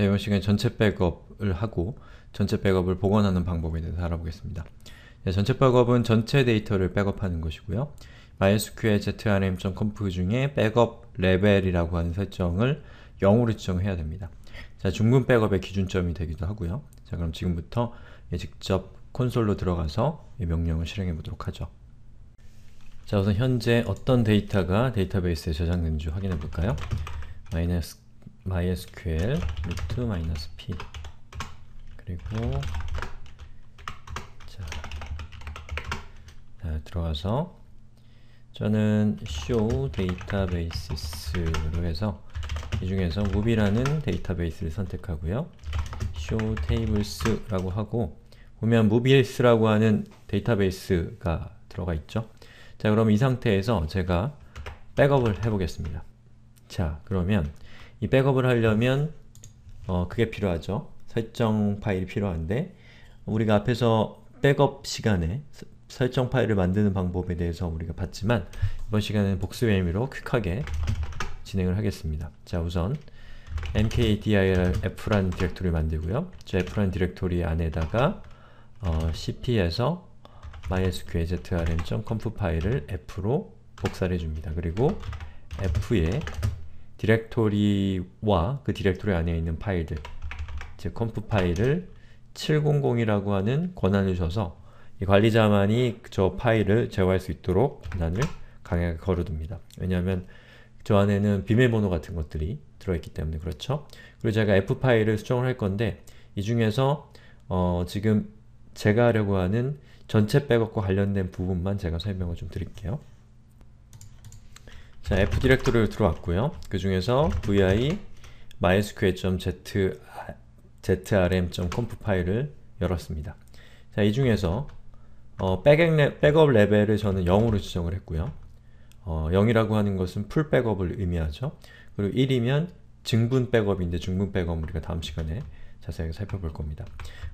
자, 이번 시간에 전체 백업을 하고 전체 백업을 복원하는 방법에 대해서 알아보겠습니다. 자, 네, 전체 백업은 전체 데이터를 백업하는 것이고요. MySQL zrm.conf 중에 백업 레벨이라고 하는 설정을 0으로 지정해야 됩니다. 자, 중근 백업의 기준점이 되기도 하고요. 자, 그럼 지금부터 예, 직접 콘솔로 들어가서 명령을 실행해 보도록 하죠. 자, 우선 현재 어떤 데이터가 데이터베이스에 저장되지 확인해 볼까요? 마이너스 mysql 루트 마이너스 p 그리고 자 들어가서 저는 show databases로 해서 이 중에서 move이라는 데이터베이스를 선택하고요. show tables라고 하고 보면 movies라고 하는 데이터베이스가 들어가 있죠. 자 그럼 이 상태에서 제가 백업을 해보겠습니다. 자 그러면 이 백업을 하려면 어, 그게 필요하죠. 설정 파일이 필요한데 우리가 앞에서 백업 시간에 설정 파일을 만드는 방법에 대해서 우리가 봤지만 이번 시간에는 복수의 의미로 퀵하게 진행을 하겠습니다. 자 우선 mkdirf라는 디렉토리 만들고요. 저 f라는 디렉토리 안에다가 어, cp에서 mysqlzrm.conf 파일을 f로 복사를 해줍니다. 그리고 f에 디렉토리와 그 디렉토리 안에 있는 파일들 즉 컴프 파일을 700이라고 하는 권한을 줘서 이 관리자만이 저 파일을 제어할 수 있도록 권한을 강하게 걸어둡니다. 왜냐하면 저 안에는 비밀번호 같은 것들이 들어있기 때문에 그렇죠? 그리고 제가 F파일을 수정을 할 건데 이 중에서 어 지금 제가 하려고 하는 전체 백업과 관련된 부분만 제가 설명을 좀 드릴게요. 자, F 디렉토리로 들어왔고요. 그 중에서 vi mysql.zrm.conf 파일을 열었습니다. 자, 이 중에서 어, 백업, 백업 레벨을 저는 0으로 지정을 했고요. 어, 0이라고 하는 것은 풀 백업을 의미하죠. 그리고 1이면 증분 백업인데 증분 백업 우리가 다음 시간에 자세하게 살펴볼 겁니다.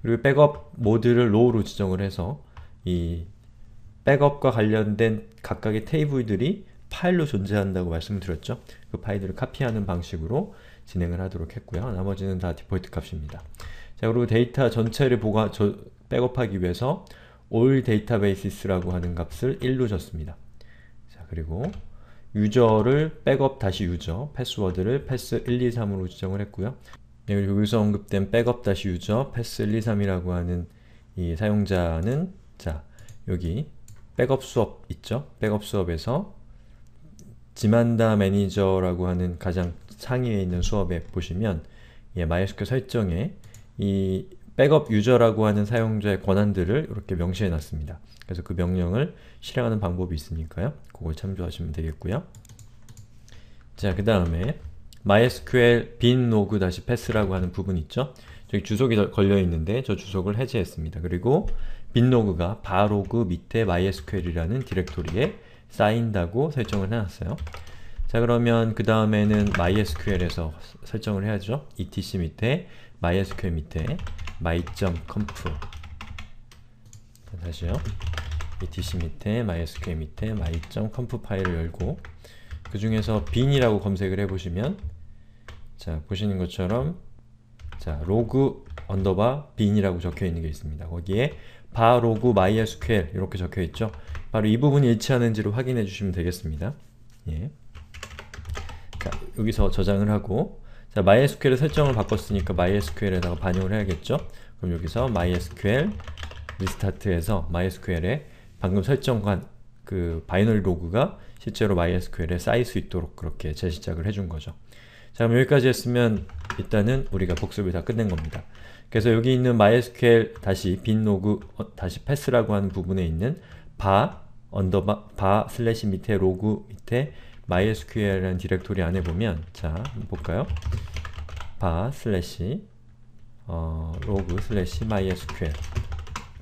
그리고 백업 모드를 로우로 지정을 해서 이 백업과 관련된 각각의 테이블들이 파일로 존재한다고 말씀드렸죠? 그 파일들을 카피하는 방식으로 진행을 하도록 했고요. 나머지는 다 디폴트 값입니다. 자, 그리고 데이터 전체를 보관, 저, 백업하기 위해서 all databases라고 하는 값을 1로 줬습니다. 자, 그리고 유저를 백업 다시 유저, 패스워드를 패스 1, 2, 3으로 지정을 했고요. 네, 그리고 여기서 언급된 백업 다시 유저, 패스 1, 2, 3이라고 하는 이 사용자는 자, 여기 백업 수업 있죠? 백업 수업에서 지만다 매니저라고 하는 가장 상위에 있는 수업에 보시면 예, MySQL 설정에 이 백업 유저라고 하는 사용자의 권한들을 이렇게 명시해 놨습니다. 그래서 그 명령을 실행하는 방법이 있으니까요. 그걸 참조하시면 되겠고요. 자, 그 다음에 mysql bin l 다시 패스라고 하는 부분 있죠? 저기 주석이 걸려 있는데 저 주석을 해제했습니다. 그리고 빈로그가 바로그 밑에 mysql이라는 디렉토리에 쌓인다고 설정을 해놨어요. 자 그러면 그 다음에는 MySQL에서 설정을 해야죠. etc 밑에 MySQL 밑에 my.conf 다시요. etc 밑에 mysql 밑에 my.conf 파일을 열고 그 중에서 bin이라고 검색을 해보시면 자 보시는 것처럼 자 log 언더바 bin이라고 적혀있는 게 있습니다. 거기에 바로그 MySQL 이렇게 적혀있죠. 바로 이 부분이 일치하는지를 확인해 주시면 되겠습니다. 예. 자, 여기서 저장을 하고 자, MySQL의 설정을 바꿨으니까 MySQL에다가 반영을 해야겠죠? 그럼 여기서 MySQL 리스타트에서 MySQL의 방금 설정한 그 바이너리 로그가 실제로 MySQL에 쌓일 수 있도록 그렇게 재시작을 해준 거죠. 자 그럼 여기까지 했으면 일단은 우리가 복습을 다 끝낸 겁니다. 그래서 여기 있는 MySQL 다시 빈 로그 어, 다시 패스라고 하는 부분에 있는 바 언더바 바 슬래시 밑에 로그 밑에 MySQL이라는 디렉토리 안에 보면 자 볼까요? 바 슬래시 어, 로그 슬래시 MySQL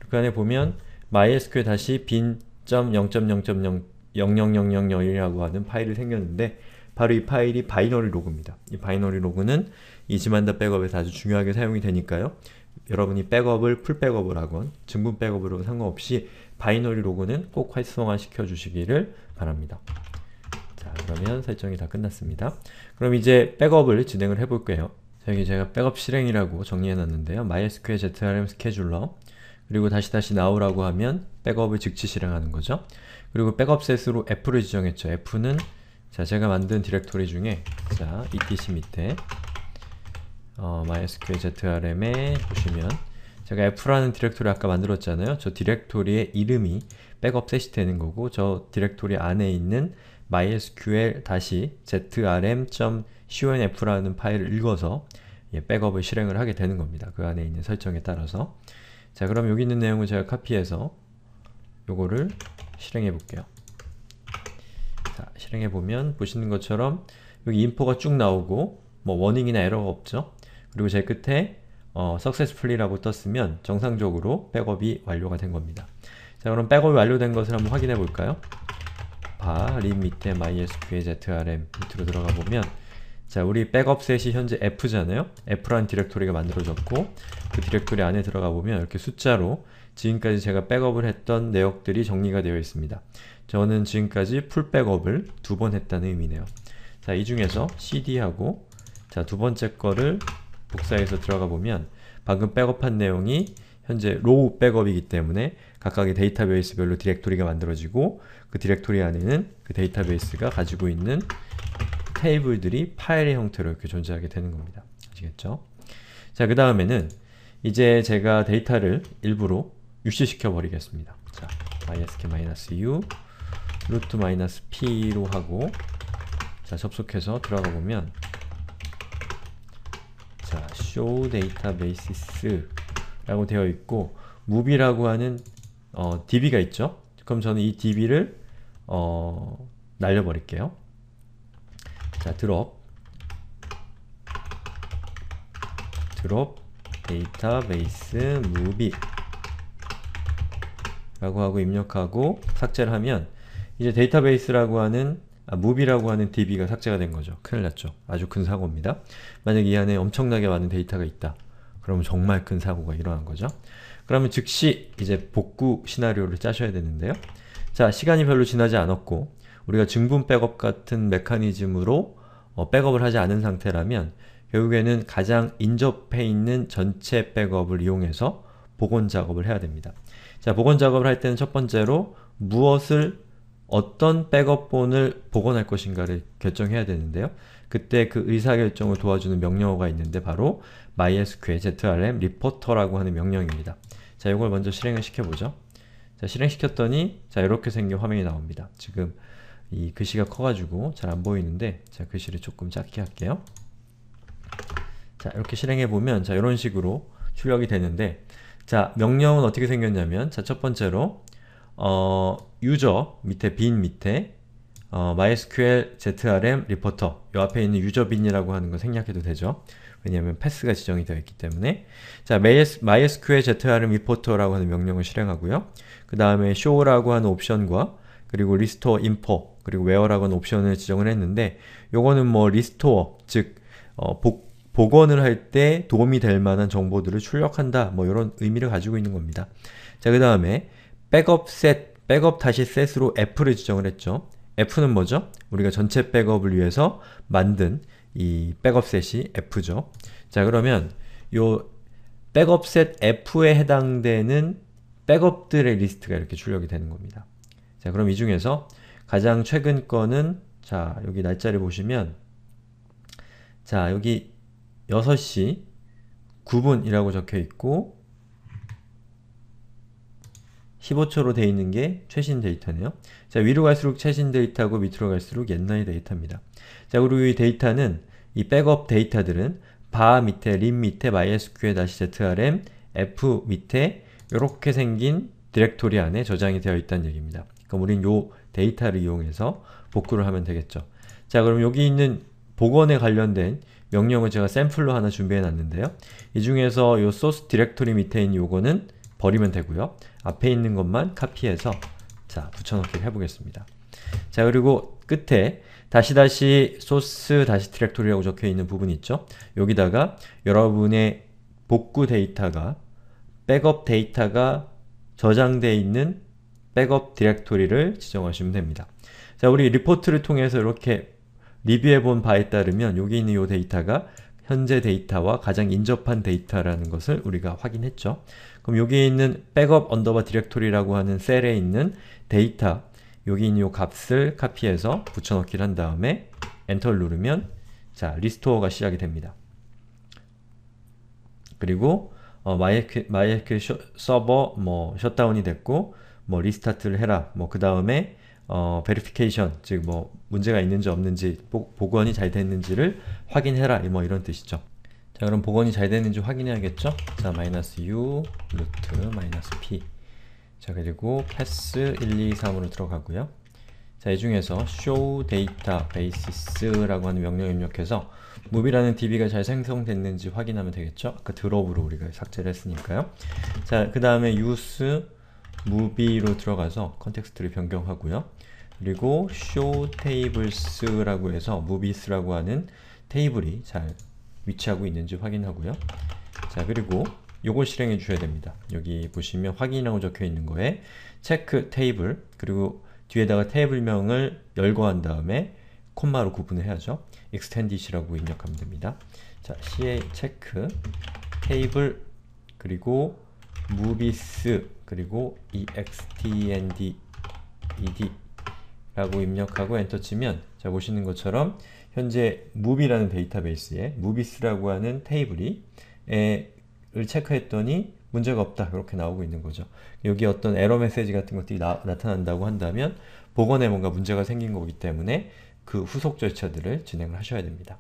그 안에 보면 MySQL 다시 빈점 0.0.0.00001이라고 하는 파일이 생겼는데 바로 이 파일이 바이너리 로그입니다. 이 바이너리 로그는 이지만다 백업에서 아주 중요하게 사용이 되니까요. 여러분이 백업을 풀 백업을 하건 증분 백업으로 상관없이 바이너리 로그는 꼭 활성화 시켜주시기를 바랍니다. 자 그러면 설정이 다 끝났습니다. 그럼 이제 백업을 진행을 해볼게요. 자, 여기 제가 백업 실행이라고 정리해놨는데요. MySQL ZRM 스케줄러 그리고 다시 다시 나오라고 하면 백업을 즉시 실행하는 거죠. 그리고 백업셋으로 F를 지정했죠. F는 자 제가 만든 디렉토리 중에 자 etc 밑에 어, mysqlzrm에 보시면 제가 f라는 디렉토리 아까 만들었잖아요. 저 디렉토리의 이름이 백업셋이 되는 거고 저 디렉토리 안에 있는 mysql-zrm.conf라는 파일을 읽어서 예, 백업을 실행을 하게 되는 겁니다. 그 안에 있는 설정에 따라서 자 그럼 여기 있는 내용을 제가 카피해서 요거를 실행해 볼게요. 자, 실행해 보면 보시는 것처럼 여기 인포가 쭉 나오고 뭐 워닝이나 에러가 없죠? 그리고 제 끝에 어, successfully라고 떴으면 정상적으로 백업이 완료가 된 겁니다. 자 그럼 백업이 완료된 것을 한번 확인해 볼까요? 바림 밑에 m y s q zrm 밑으로 들어가 보면 자 우리 백업셋이 현재 f잖아요? f라는 디렉토리가 만들어졌고 그 디렉토리 안에 들어가 보면 이렇게 숫자로 지금까지 제가 백업을 했던 내역들이 정리가 되어 있습니다. 저는 지금까지 풀 백업을 두 번 했다는 의미네요. 자이 중에서 cd하고 자두 번째 거를 복사해서 들어가 보면 방금 백업한 내용이 현재 로우 백업이기 때문에 각각의 데이터베이스별로 디렉토리가 만들어지고 그 디렉토리 안에는 그 데이터베이스가 가지고 있는 테이블들이 파일의 형태로 이렇게 존재하게 되는 겁니다. 아시겠죠? 자, 그 다음에는 이제 제가 데이터를 일부러 유출시켜 버리겠습니다. 자, mysq-u root-p로 하고 자, 접속해서 들어가 보면 show database라고 되어 있고 m o v e 라고 하는 어, db가 있죠? 그럼 저는 이 db를 어, 날려버릴게요. 자, 드롭 드롭 데이터베이스 무 e 라고 하고 입력하고 삭제를 하면 이제 데이터베이스라고 하는 아, 무비라고 하는 db가 삭제가 된 거죠. 큰일 났죠. 아주 큰 사고입니다. 만약 이 안에 엄청나게 많은 데이터가 있다. 그러면 정말 큰 사고가 일어난 거죠. 그러면 즉시 이제 복구 시나리오를 짜셔야 되는데요. 자, 시간이 별로 지나지 않았고 우리가 증분 백업 같은 메커니즘으로 어, 백업을 하지 않은 상태라면 결국에는 가장 인접해 있는 전체 백업을 이용해서 복원 작업을 해야 됩니다. 자, 복원 작업을 할 때는 첫 번째로 무엇을 어떤 백업본을 복원할 것인가를 결정해야 되는데요. 그때 그 의사결정을 도와주는 명령어가 있는데 바로 mysql zrm 리포터라고 하는 명령입니다. 자, 이걸 먼저 실행을 시켜보죠. 자, 실행시켰더니 자, 이렇게 생긴 화면이 나옵니다. 지금 이 글씨가 커가지고 잘 안 보이는데 자, 글씨를 조금 작게 할게요. 자, 이렇게 실행해보면 자, 이런 식으로 출력이 되는데 자, 명령은 어떻게 생겼냐면 자, 첫 번째로 어, 유저 밑에 빈 밑에 어, MySQL ZRM 리포터 요 앞에 있는 유저 빈이라고 하는 거 생략해도 되죠. 왜냐하면 패스가 지정이 되어 있기 때문에 자 MySQL ZRM 리포터라고 하는 명령을 실행하고요. 그 다음에 show라고 하는 옵션과 그리고 restore info 그리고 where라고 하는 옵션을 지정을 했는데 요거는 뭐 restore 즉 어, 복, 복원을 할 때 도움이 될 만한 정보들을 출력한다 뭐 이런 의미를 가지고 있는 겁니다. 자 그 다음에 백업 셋, 백업 다시 셋으로 F를 지정을 했죠. F는 뭐죠? 우리가 전체 백업을 위해서 만든 이 백업 셋이 F죠. 자 그러면 요 백업 셋 F에 해당되는 백업들의 리스트가 이렇게 출력이 되는 겁니다. 자 그럼 이 중에서 가장 최근 거는 자 여기 날짜를 보시면 자 여기 6시 9분이라고 적혀 있고 15초로 되어 있는 게 최신 데이터네요. 자, 위로 갈수록 최신 데이터고 밑으로 갈수록 옛날 데이터입니다. 자, 그리고 이 데이터는 이 백업 데이터들은 바 밑에 림 밑에 mysql zrm f 밑에 이렇게 생긴 디렉토리 안에 저장이 되어 있다는 얘기입니다. 그럼 우린 요 데이터를 이용해서 복구를 하면 되겠죠. 자, 그럼 여기 있는 복원에 관련된 명령을 제가 샘플로 하나 준비해 놨는데요. 이 중에서 요 소스 디렉토리 밑에 있는 요거는 버리면 되고요. 앞에 있는 것만 카피해서 자 붙여넣기를 해보겠습니다. 자 그리고 끝에 다시 다시 소스 다시 디렉토리라고 적혀있는 부분 있죠? 여기다가 여러분의 복구 데이터가 백업 데이터가 저장되어 있는 백업 디렉토리를 지정하시면 됩니다. 자, 우리 리포트를 통해서 이렇게 리뷰해본 바에 따르면 여기 있는 이 데이터가 현재 데이터와 가장 인접한 데이터라는 것을 우리가 확인했죠. 그럼 여기에 있는 백업 언더바 디렉토리라고 하는 셀에 있는 데이터 여기 있는 요 값을 카피해서 붙여넣기를 한 다음에 엔터를 누르면 자, 리스토어가 시작이 됩니다. 그리고 어, MySQL, 서버 뭐 셧다운이 됐고 뭐 리스타트를 해라 뭐 그 다음에 어, verification 즉뭐 문제가 있는지 없는지 보, 복원이 잘 됐는지를 확인해라 뭐 이런 뜻이죠. 자 그럼 복원이 잘 됐는지 확인해야겠죠? 자 마이너스 u 루트 마이너스 p 자 그리고 패스 1, 2, 3으로 들어가고요 자 이 중에서 show data basis라고 하는 명령 입력해서 m o v e 라는 db가 잘 생성됐는지 확인하면 되겠죠? 아까 드롭으로 우리가 삭제를 했으니까요 자그 다음에 use movie로 들어가서 컨텍스트를 변경하고요 그리고 show tables라고 해서 movies라고 하는 테이블이 잘 위치하고 있는지 확인하고요. 자 그리고 요걸 실행해 주셔야 됩니다. 여기 보시면 확인이라고 적혀 있는 거에 체크 테이블 그리고 뒤에다가 테이블명을 열거한 다음에 콤마로 구분을 해야죠. extendit이라고 입력하면 됩니다. 자, ca 체크 테이블 그리고 movies 그리고 extend ed 라고 입력하고 엔터 치면 자 보시는 것처럼 현재 무비라는 데이터베이스에 무비스라고 하는 테이블이 에를 체크했더니 문제가 없다 그렇게 나오고 있는 거죠. 여기 어떤 에러 메시지 같은 것들이 나, 타난다고 한다면 복원에 뭔가 문제가 생긴 거기 때문에 그 후속 절차들을 진행을 하셔야 됩니다.